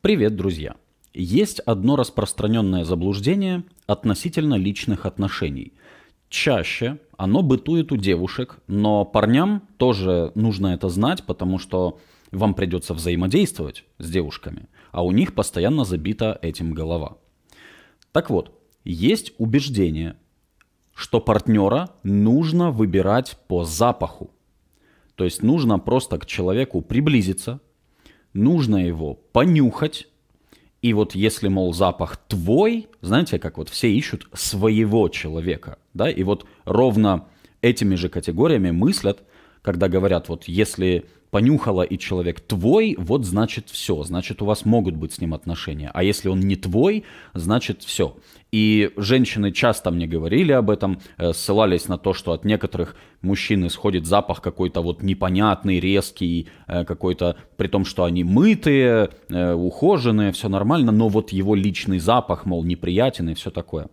Привет, друзья! Есть одно распространенное заблуждение относительно личных отношений. Чаще оно бытует у девушек, но парням тоже нужно это знать, потому что вам придется взаимодействовать с девушками, а у них постоянно забита этим голова. Так вот, есть убеждение, что партнера нужно выбирать по запаху. То есть нужно просто к человеку приблизиться, нужно его понюхать. И вот если, мол, запах твой, знаете, как вот все ищут своего человека, да, и вот ровно этими же категориями мыслят когда говорят, вот если понюхала и человек твой, вот значит все, значит у вас могут быть с ним отношения. А если он не твой, значит все. И женщины часто мне говорили об этом, э, ссылались на то, что от некоторых мужчин исходит запах какой-то вот непонятный, резкий, э, какой-то, при том, что они мытые, э, ухоженные, все нормально, но вот его личный запах, мол, неприятен и все такое.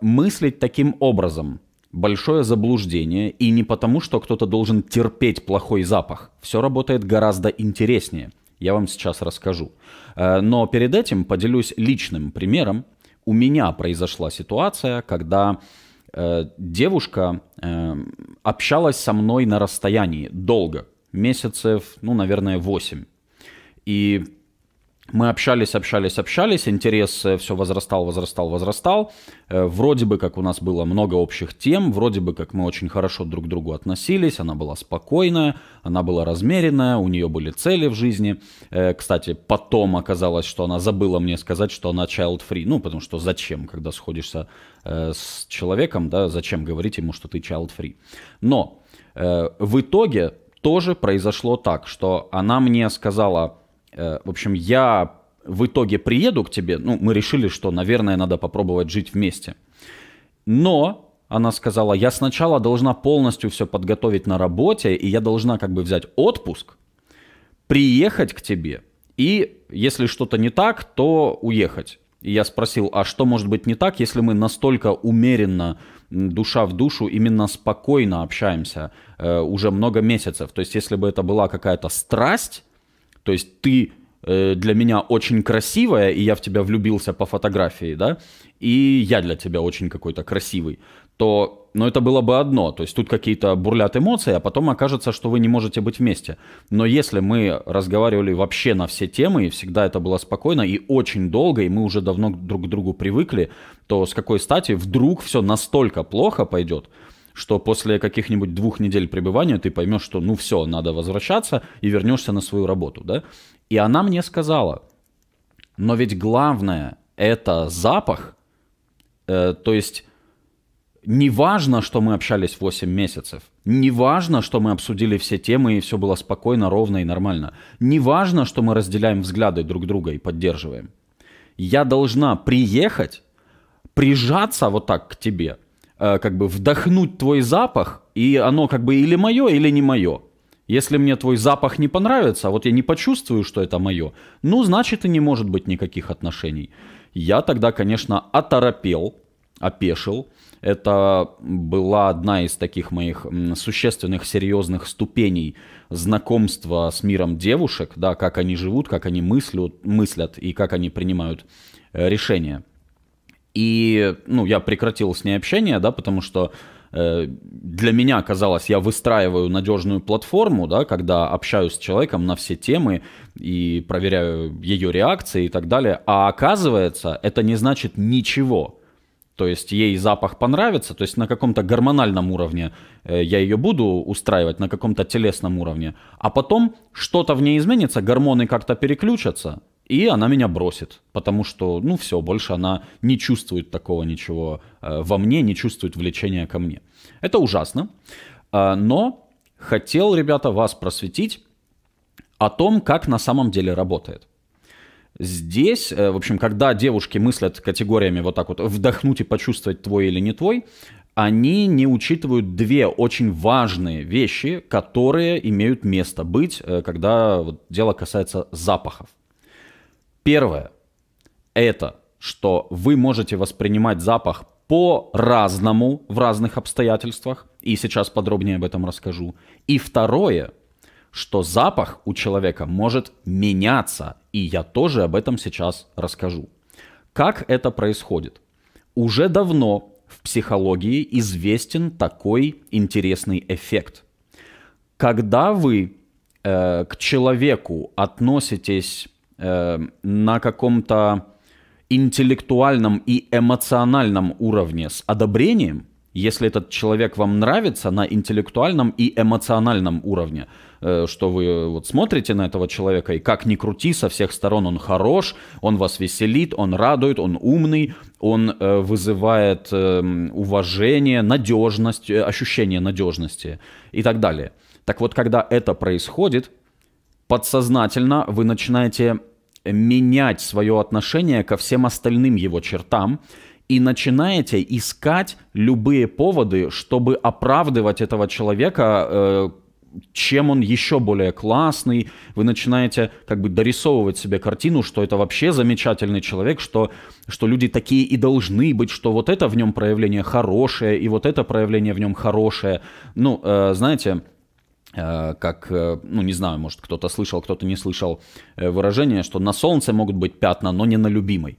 Мыслить таким образом – большое заблуждение, и не потому, что кто-то должен терпеть плохой запах. Все работает гораздо интереснее. Я вам сейчас расскажу. Э, но перед этим поделюсь личным примером. У меня произошла ситуация, когда э, девушка э, общалась со мной на расстоянии долго, месяцев, ну, наверное, 8. И мы общались, общались, общались, интерес э, все возрастал, возрастал, возрастал. Э, вроде бы как у нас было много общих тем, вроде бы как мы очень хорошо друг к другу относились, она была спокойная, она была размеренная, у нее были цели в жизни. Э, кстати, потом оказалось, что она забыла мне сказать, что она child-free. Ну, потому что зачем, когда сходишься с человеком, да, зачем говорить ему, что ты child-free. Но в итоге тоже произошло так, что она мне сказала Э, в общем, я в итоге приеду к тебе, ну, мы решили, что, наверное, надо попробовать жить вместе. Но она сказала, я сначала должна полностью все подготовить на работе, и я должна как бы взять отпуск, приехать к тебе, и если что-то не так, то уехать. И я спросил, а что может быть не так, если мы настолько умеренно, душа в душу, именно спокойно общаемся э, уже много месяцев? То есть, если бы это была какая-то страсть, то есть ты э, для меня очень красивая, и я в тебя влюбился по фотографии, да, и я для тебя очень какой-то красивый, то, ну, это было бы одно, то есть тут какие-то бурлят эмоции, а потом окажется, что вы не можете быть вместе. Но если мы разговаривали вообще на все темы, и всегда это было спокойно и очень долго, и мы уже давно друг к другу привыкли, то с какой стати вдруг все настолько плохо пойдет, что после каких-нибудь двух недель пребывания ты поймешь, что ну все, надо возвращаться и вернешься на свою работу, да? И она мне сказала, но ведь главное это запах, э, то есть не важно, что мы общались 8 месяцев. Не важно, что мы обсудили все темы и все было спокойно, ровно и нормально. Не важно, что мы разделяем взгляды друг друга и поддерживаем. Я должна приехать, прижаться вот так к тебе, Э, как бы вдохнуть твой запах, и оно как бы или мое, или не мое. Если мне твой запах не понравится, а вот я не почувствую, что это мое, ну, значит, и не может быть никаких отношений. Я тогда, конечно, оторопел, опешил. Это была одна из таких моих существенных, серьезных ступеней знакомства с миром девушек, да, как они живут, как они мыслят, мыслят и как они принимают э, решения. И, ну, я прекратил с ней общение, да, потому что э, для меня казалось, я выстраиваю надежную платформу, да, когда общаюсь с человеком на все темы и проверяю ее реакции и так далее. А оказывается, это не значит ничего. То есть ей запах понравится, то есть на каком-то гормональном уровне э, я ее буду устраивать, на каком-то телесном уровне. А потом что-то в ней изменится, гормоны как-то переключатся, и она меня бросит, потому что, ну все, больше она не чувствует такого ничего э, во мне, не чувствует влечения ко мне. Это ужасно, э, но хотел, ребята, вас просветить о том, как на самом деле работает. Здесь, э, в общем, когда девушки мыслят категориями вот так вот «вдохнуть и почувствовать твой или не твой», они не учитывают две очень важные вещи, которые имеют место быть, когда дело касается запахов. Первое – это что вы можете воспринимать запах по-разному в разных обстоятельствах, и сейчас подробнее об этом расскажу. И второе, что запах у человека может меняться, и я тоже об этом сейчас расскажу. Как это происходит? Уже давно в психологии известен такой интересный эффект. Когда вы э, к человеку относитесь Э, на каком-то интеллектуальном и эмоциональном уровне с одобрением, если этот человек вам нравится на интеллектуальном и эмоциональном уровне, э, что вы вот смотрите на этого человека и как ни крути, со всех сторон он хорош, он вас веселит, он радует, он умный, он э, вызывает эм, уважение, надежность, ощущение надежности и так далее. Так вот, когда это происходит, подсознательно вы начинаете менять свое отношение ко всем остальным его чертам и начинаете искать любые поводы, чтобы оправдывать этого человека, э, чем он еще более классный. Вы начинаете как бы дорисовывать себе картину, что это вообще замечательный человек, что, что люди такие и должны быть, что вот это в нем проявление хорошее, и вот это проявление в нем хорошее. Ну, э, знаете, Э, как, э, ну не знаю, может кто-то слышал, кто-то не слышал э, выражение, что на солнце могут быть пятна, но не на любимой.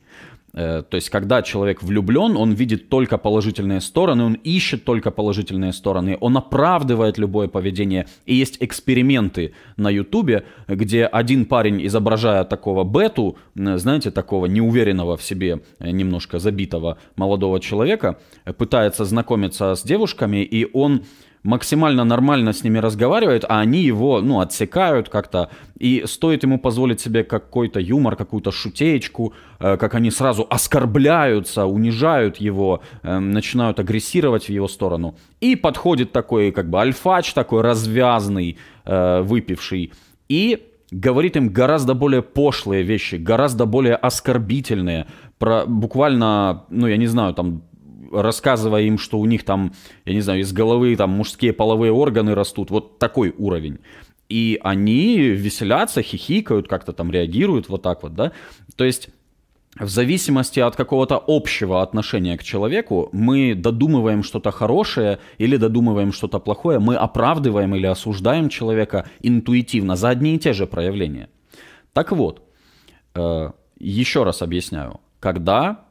То есть, когда человек влюблен, он видит только положительные стороны, он ищет только положительные стороны, он оправдывает любое поведение. И есть эксперименты на Ютубе, где один парень, изображая такого бету, знаете, такого неуверенного в себе, немножко забитого молодого человека, пытается знакомиться с девушками, и он максимально нормально с ними разговаривает, а они его, ну, отсекают как-то. И стоит ему позволить себе какой-то юмор, какую-то шутеечку, э, как они сразу оскорбляются, унижают его, э, начинают агрессировать в его сторону. И подходит такой, как бы, альфач такой развязный, э, выпивший, и говорит им гораздо более пошлые вещи, гораздо более оскорбительные, про буквально, ну, я не знаю, там рассказывая им, что у них там, я не знаю, из головы там мужские половые органы растут, вот такой уровень. И они веселятся, хихикают, как-то там реагируют вот так вот, да. То есть в зависимости от какого-то общего отношения к человеку, мы додумываем что-то хорошее или додумываем что-то плохое, мы оправдываем или осуждаем человека интуитивно за одни и те же проявления. Так вот, э, еще раз объясняю, когда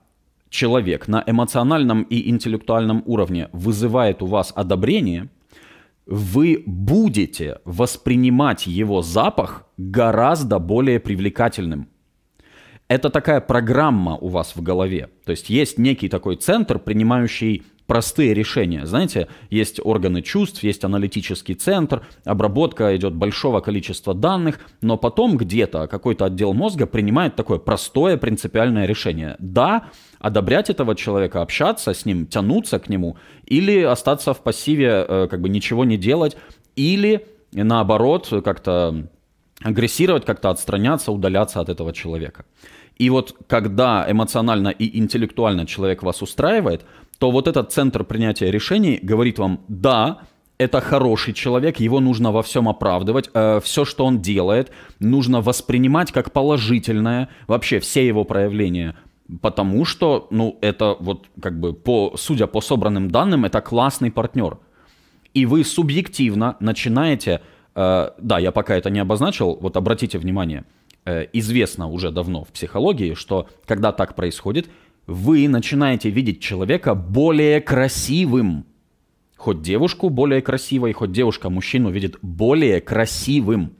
человек на эмоциональном и интеллектуальном уровне вызывает у вас одобрение, вы будете воспринимать его запах гораздо более привлекательным. Это такая программа у вас в голове. То есть есть некий такой центр, принимающий простые решения. Знаете, есть органы чувств, есть аналитический центр, обработка идет большого количества данных, но потом где-то какой-то отдел мозга принимает такое простое принципиальное решение. Да, одобрять этого человека, общаться с ним, тянуться к нему, или остаться в пассиве, э, как бы ничего не делать, или наоборот как-то агрессировать, как-то отстраняться, удаляться от этого человека. И вот когда эмоционально и интеллектуально человек вас устраивает, то вот этот центр принятия решений говорит вам, да, это хороший человек, его нужно во всем оправдывать, э, все, что он делает, нужно воспринимать как положительное, вообще все его проявления, потому что, ну, это вот как бы, по, судя по собранным данным, это классный партнер. И вы субъективно начинаете, э, да, я пока это не обозначил, вот обратите внимание, э, известно уже давно в психологии, что когда так происходит, вы начинаете видеть человека более красивым. Хоть девушку более красивой, хоть девушка мужчину видит более красивым.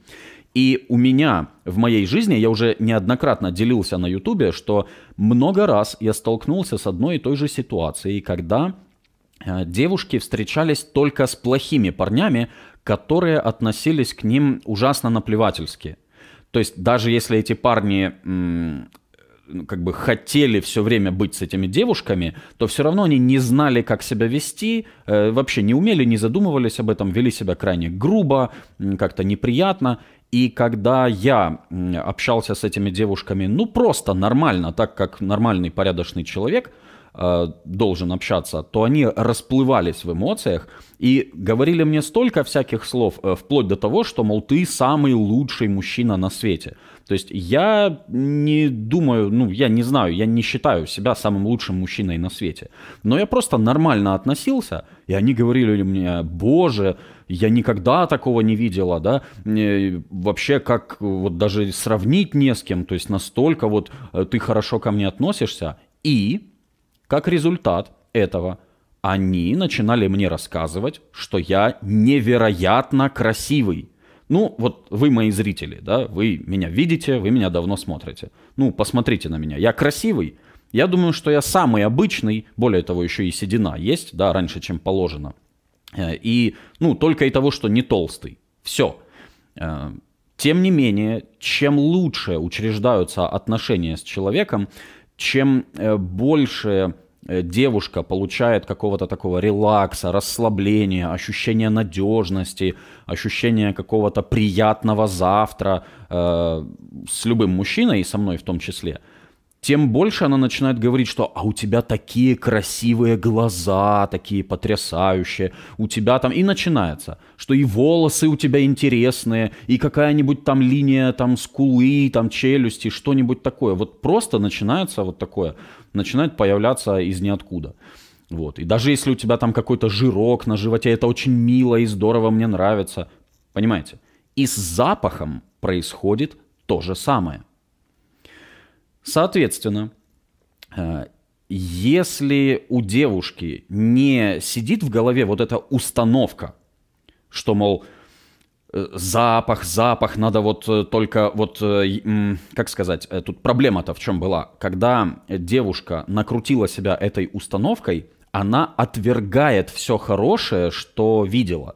И у меня в моей жизни, я уже неоднократно делился на ютубе, что много раз я столкнулся с одной и той же ситуацией, когда э, девушки встречались только с плохими парнями, которые относились к ним ужасно наплевательски. То есть даже если эти парни ну, как бы хотели все время быть с этими девушками, то все равно они не знали, как себя вести, э, вообще не умели, не задумывались об этом, вели себя крайне грубо, как-то неприятно. И когда я общался с этими девушками, ну просто нормально, так как нормальный порядочный человек э, должен общаться, то они расплывались в эмоциях и говорили мне столько всяких слов, э, вплоть до того, что, мол, ты самый лучший мужчина на свете. То есть я не думаю, ну, я не знаю, я не считаю себя самым лучшим мужчиной на свете. Но я просто нормально относился, и они говорили мне, боже, я никогда такого не видела, да, вообще как вот даже сравнить не с кем, то есть настолько вот э, ты хорошо ко мне относишься, и как результат этого они начинали мне рассказывать, что я невероятно красивый. Ну, вот вы мои зрители, да, вы меня видите, вы меня давно смотрите. Ну, посмотрите на меня. Я красивый. Я думаю, что я самый обычный, более того, еще и седина есть, да, раньше, чем положено. Э, и, ну, только и того, что не толстый. Все. Э, тем не менее, чем лучше учреждаются отношения с человеком, чем э, больше Э, девушка получает какого-то такого релакса, расслабления, ощущения надежности, ощущения какого-то приятного завтра э, с любым мужчиной и со мной в том числе – тем больше она начинает говорить, что «а у тебя такие красивые глаза, такие потрясающие, у тебя там...» И начинается, что и волосы у тебя интересные, и какая-нибудь там линия там скулы, там челюсти, что-нибудь такое. Вот просто начинается вот такое, начинает появляться из ниоткуда. Вот. И даже если у тебя там какой-то жирок на животе, это очень мило и здорово, мне нравится. Понимаете? И с запахом происходит то же самое – Соответственно, э, если у девушки не сидит в голове вот эта установка, что, мол, э, запах, запах, надо вот э, только вот, как сказать, тут проблема-то в чем была. Когда девушка накрутила себя этой установкой, она отвергает все хорошее, что видела.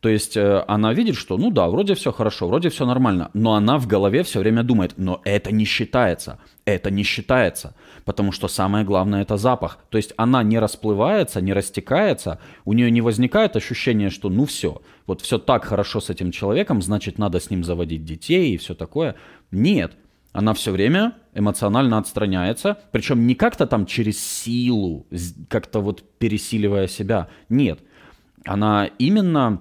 То есть она видит, что, ну да, вроде все хорошо, вроде все нормально, но она в голове все время думает, но это не считается это не считается, потому что самое главное это запах. То есть она не расплывается, не растекается, у нее не возникает ощущение, что ну все, вот все так хорошо с этим человеком, значит надо с ним заводить детей и все такое. Нет, она все время эмоционально отстраняется, причем не как-то там через силу, как-то вот пересиливая себя. Нет, она именно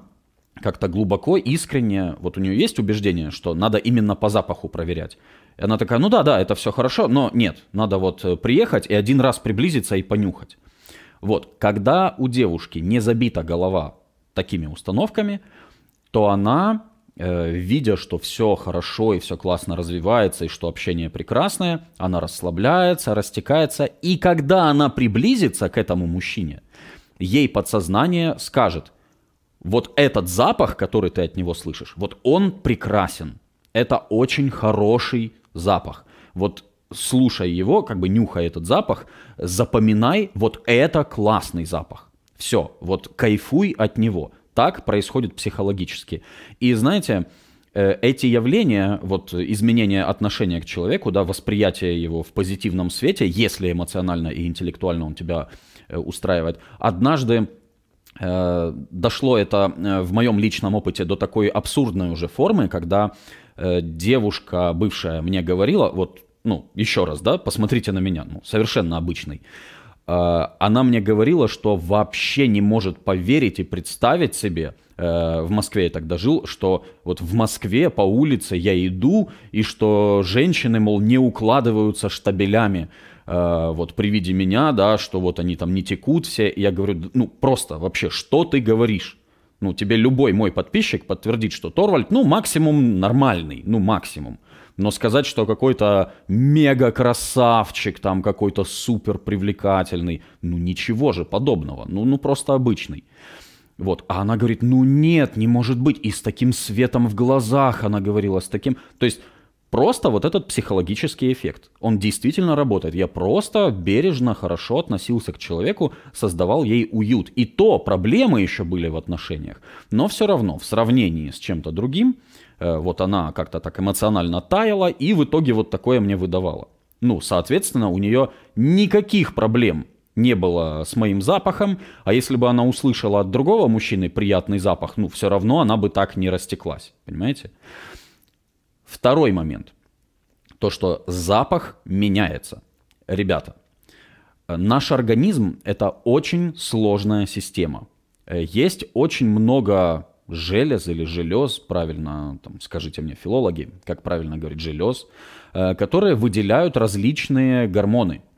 как-то глубоко, искренне, вот у нее есть убеждение, что надо именно по запаху проверять. И она такая, ну да, да, это все хорошо, но нет, надо вот э, приехать и один раз приблизиться и понюхать. Вот, когда у девушки не забита голова такими установками, то она, э, видя, что все хорошо и все классно развивается, и что общение прекрасное, она расслабляется, растекается, и когда она приблизится к этому мужчине, ей подсознание скажет, вот этот запах, который ты от него слышишь, вот он прекрасен, это очень хороший запах. Вот слушай его, как бы нюхай этот запах, запоминай, вот это классный запах. Все, вот кайфуй от него. Так происходит психологически. И знаете, э, эти явления, вот изменение отношения к человеку, да, восприятие его в позитивном свете, если эмоционально и интеллектуально он тебя э, устраивает, однажды э, дошло это в моем личном опыте до такой абсурдной уже формы, когда Э, девушка бывшая мне говорила, вот, ну, еще раз, да, посмотрите на меня, ну, совершенно обычный. Э, она мне говорила, что вообще не может поверить и представить себе, э, в Москве я тогда жил, что вот в Москве по улице я иду, и что женщины, мол, не укладываются штабелями вот при виде меня, да, что вот они там не текут все. И я говорю, ну просто вообще, что ты говоришь? Ну, тебе любой мой подписчик подтвердит, что Торвальд, ну, максимум нормальный, ну, максимум. Но сказать, что какой-то мега красавчик, там какой-то супер привлекательный, ну ничего же подобного, ну, ну просто обычный. Вот. А она говорит, ну нет, не может быть. И с таким светом в глазах она говорила, с таким... То есть Просто вот этот психологический эффект. Он действительно работает. Я просто бережно, хорошо относился к человеку, создавал ей уют. И то проблемы еще были в отношениях. Но все равно, в сравнении с чем-то другим, э, вот она как-то так эмоционально таяла и в итоге вот такое мне выдавала. Ну, соответственно, у нее никаких проблем не было с моим запахом, а если бы она услышала от другого мужчины приятный запах, ну, все равно она бы так не растеклась, понимаете? Второй момент. То, что запах меняется. Ребята, э, наш организм – это очень сложная система. Э, есть очень много желез или желез, правильно, там, скажите мне, филологи, как правильно говорить, желез, э, которые выделяют различные гормоны –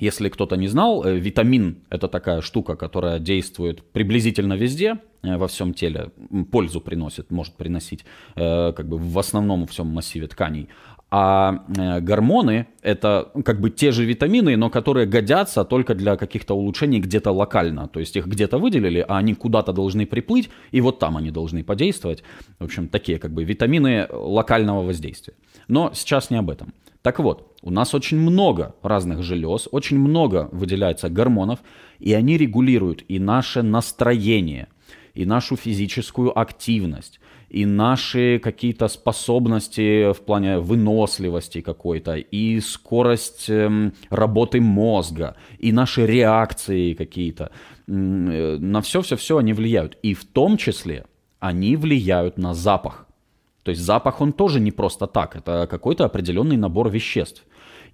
если кто-то не знал, э, витамин – это такая штука, которая действует приблизительно везде, э, во всем теле, пользу приносит, может приносить, э, как бы в основном всем массиве тканей. А э, гормоны – это как бы те же витамины, но которые годятся только для каких-то улучшений где-то локально. То есть их где-то выделили, а они куда-то должны приплыть, и вот там они должны подействовать. В общем, такие как бы витамины локального воздействия. Но сейчас не об этом. Так вот, у нас очень много разных желез, очень много выделяется гормонов, и они регулируют и наше настроение, и нашу физическую активность, и наши какие-то способности в плане выносливости какой-то, и скорость эм, работы мозга, и наши реакции какие-то. Э, на все-все-все они влияют. И в том числе они влияют на запах. То есть запах, он тоже не просто так, это какой-то определенный набор веществ.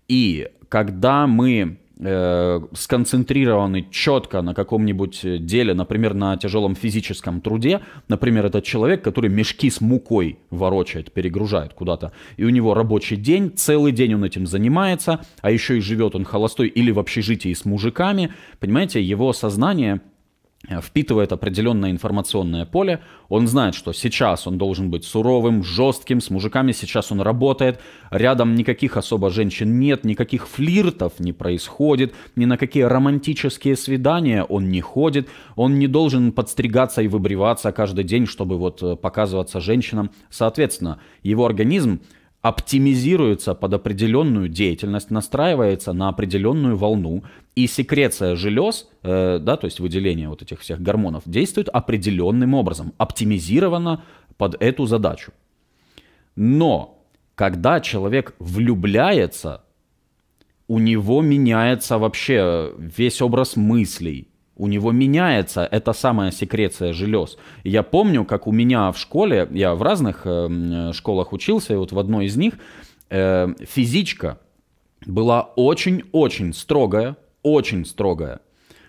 И когда мы э, сконцентрированы четко на каком-нибудь деле, например, на тяжелом физическом труде, например, этот человек, который мешки с мукой ворочает, перегружает куда-то, и у него рабочий день, целый день он этим занимается, а еще и живет он холостой или в общежитии с мужиками, понимаете, его сознание – Э, впитывает определенное информационное поле, он знает, что сейчас он должен быть суровым, жестким, с мужиками сейчас он работает, рядом никаких особо женщин нет, никаких флиртов не происходит, ни на какие романтические свидания он не ходит, он не должен подстригаться и выбриваться каждый день, чтобы вот э, показываться женщинам. Соответственно, его организм оптимизируется под определенную деятельность, настраивается на определенную волну, и секреция желез, э, да, то есть выделение вот этих всех гормонов, действует определенным образом, оптимизировано под эту задачу. Но когда человек влюбляется, у него меняется вообще весь образ мыслей, у него меняется эта самая секреция желез. И я помню, как у меня в школе, я в разных э, школах учился, и вот в одной из них э, физичка была очень-очень строгая, очень строгая.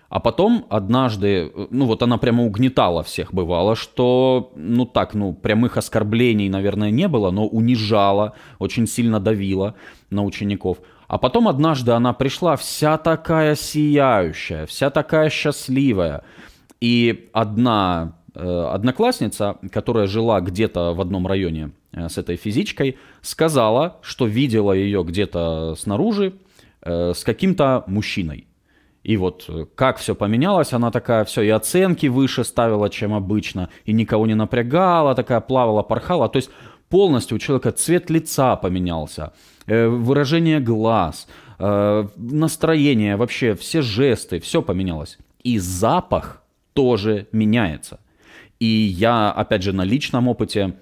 А потом однажды, э, ну вот она прямо угнетала всех, бывало, что, ну так, ну прямых оскорблений, наверное, не было, но унижала, очень сильно давила на учеников. А потом однажды она пришла вся такая сияющая, вся такая счастливая. И одна э, одноклассница, которая жила где-то в одном районе э, с этой физичкой, сказала, что видела ее где-то снаружи э, с каким-то мужчиной. И вот как все поменялось, она такая все и оценки выше ставила, чем обычно, и никого не напрягала, такая плавала, порхала. То есть полностью у человека цвет лица поменялся, э, выражение глаз, э, настроение, вообще все жесты, все поменялось. И запах тоже меняется. И я, опять же, на личном опыте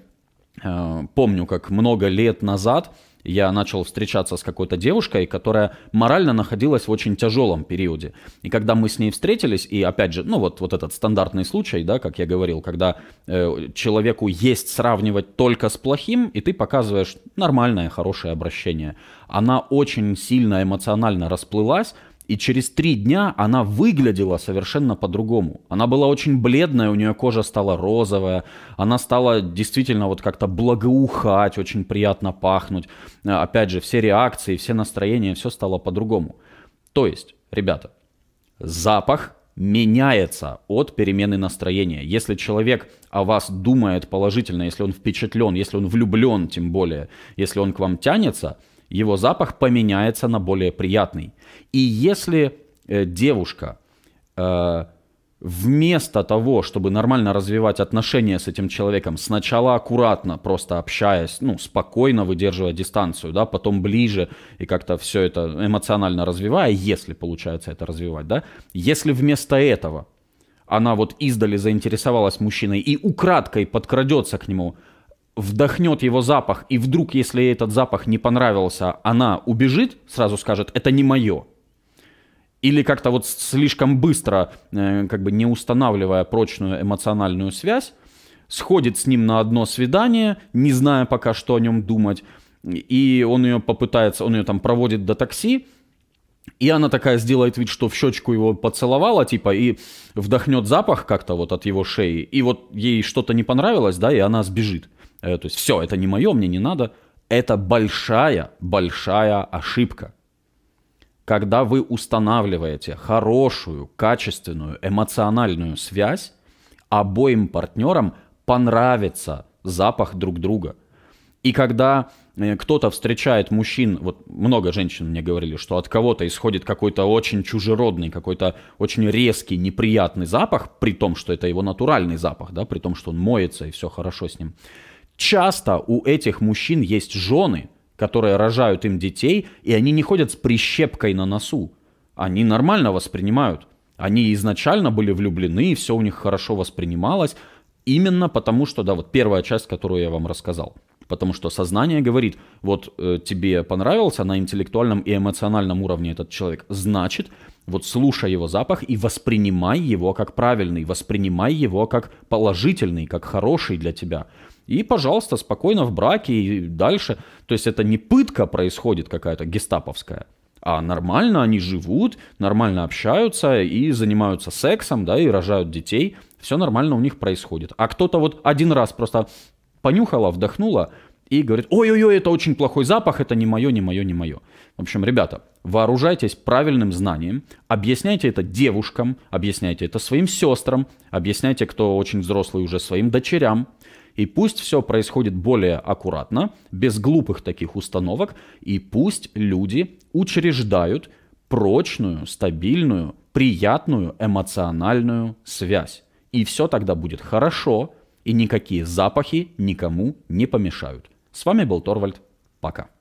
э, помню, как много лет назад – я начал встречаться с какой-то девушкой, которая морально находилась в очень тяжелом периоде. И когда мы с ней встретились, и опять же, ну вот, вот этот стандартный случай, да, как я говорил, когда э, человеку есть сравнивать только с плохим, и ты показываешь нормальное, хорошее обращение. Она очень сильно эмоционально расплылась, и через три дня она выглядела совершенно по-другому. Она была очень бледная, у нее кожа стала розовая, она стала действительно вот как-то благоухать, очень приятно пахнуть. Э, опять же, все реакции, все настроения, все стало по-другому. То есть, ребята, запах меняется от перемены настроения. Если человек о вас думает положительно, если он впечатлен, если он влюблен тем более, если он к вам тянется – его запах поменяется на более приятный. И если э, девушка э, вместо того, чтобы нормально развивать отношения с этим человеком, сначала аккуратно, просто общаясь, ну, спокойно выдерживая дистанцию, да, потом ближе и как-то все это эмоционально развивая, если получается это развивать, да, если вместо этого она вот издали заинтересовалась мужчиной и украдкой подкрадется к нему, вдохнет его запах, и вдруг, если ей этот запах не понравился, она убежит, сразу скажет, это не мое. Или как-то вот слишком быстро, э, как бы не устанавливая прочную эмоциональную связь, сходит с ним на одно свидание, не зная пока, что о нем думать, и он ее попытается, он ее там проводит до такси, и она такая сделает вид, что в щечку его поцеловала, типа, и вдохнет запах как-то вот от его шеи, и вот ей что-то не понравилось, да, и она сбежит. Э, то есть все, это не мое, мне не надо, это большая, большая ошибка. Когда вы устанавливаете хорошую, качественную, эмоциональную связь, обоим партнерам понравится запах друг друга. И когда э, кто-то встречает мужчин, вот много женщин мне говорили, что от кого-то исходит какой-то очень чужеродный, какой-то очень резкий, неприятный запах, при том, что это его натуральный запах, да, при том, что он моется и все хорошо с ним. Часто у этих мужчин есть жены, которые рожают им детей, и они не ходят с прищепкой на носу. Они нормально воспринимают. Они изначально были влюблены, и все у них хорошо воспринималось, именно потому что, да, вот первая часть, которую я вам рассказал. Потому что сознание говорит, вот э, тебе понравился на интеллектуальном и эмоциональном уровне этот человек, значит, вот слушай его запах и воспринимай его как правильный, воспринимай его как положительный, как хороший для тебя. И, пожалуйста, спокойно в браке и дальше. То есть это не пытка происходит какая-то гестаповская, а нормально они живут, нормально общаются и занимаются сексом, да, и рожают детей. Все нормально у них происходит. А кто-то вот один раз просто понюхала, вдохнула и говорит, ой-ой-ой, это очень плохой запах, это не мое, не мое, не мое. В общем, ребята, вооружайтесь правильным знанием, объясняйте это девушкам, объясняйте это своим сестрам, объясняйте, кто очень взрослый уже, своим дочерям, и пусть все происходит более аккуратно, без глупых таких установок, и пусть люди учреждают прочную, стабильную, приятную эмоциональную связь. И все тогда будет хорошо, и никакие запахи никому не помешают. С вами был Торвальд. Пока.